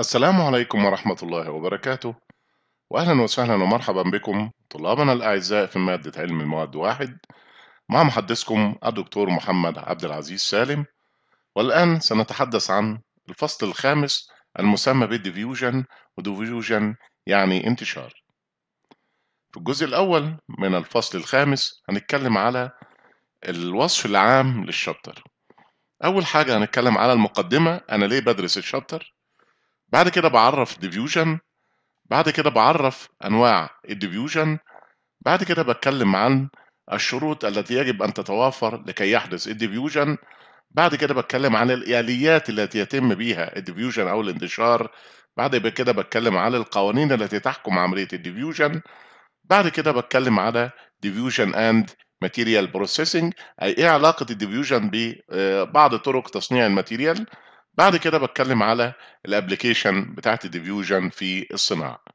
السلام عليكم ورحمة الله وبركاته وأهلا وسهلا ومرحبا بكم طلابنا الأعزاء في مادة علم المواد واحد مع محدثكم الدكتور محمد عبد العزيز سالم والآن سنتحدث عن الفصل الخامس المسمى بالديفيوجن وديفيوجن يعني انتشار في الجزء الأول من الفصل الخامس هنتكلم على الوصف العام للشابتر أول حاجة هنتكلم على المقدمة أنا ليه بدرس الشابتر بعد كده بعرف ديفيوجن بعد كده بعرف انواع الديفيوجن بعد كده بتكلم عن الشروط التي يجب ان تتوافر لكي يحدث الديفيوجن بعد كده بتكلم عن الاليات التي يتم بيها الديفيوجن او الانتشار بعد كده بتكلم على القوانين التي تحكم عمليه الديفيوجن بعد كده بتكلم على ديفيوجن اند ماتيريال بروسيسنج اي ايه علاقه الديفيوجن ببعض آه، طرق تصنيع الماتيريال بعد كده بتكلم على الابلكيشن بتاعت الديفيوجن في الصناعه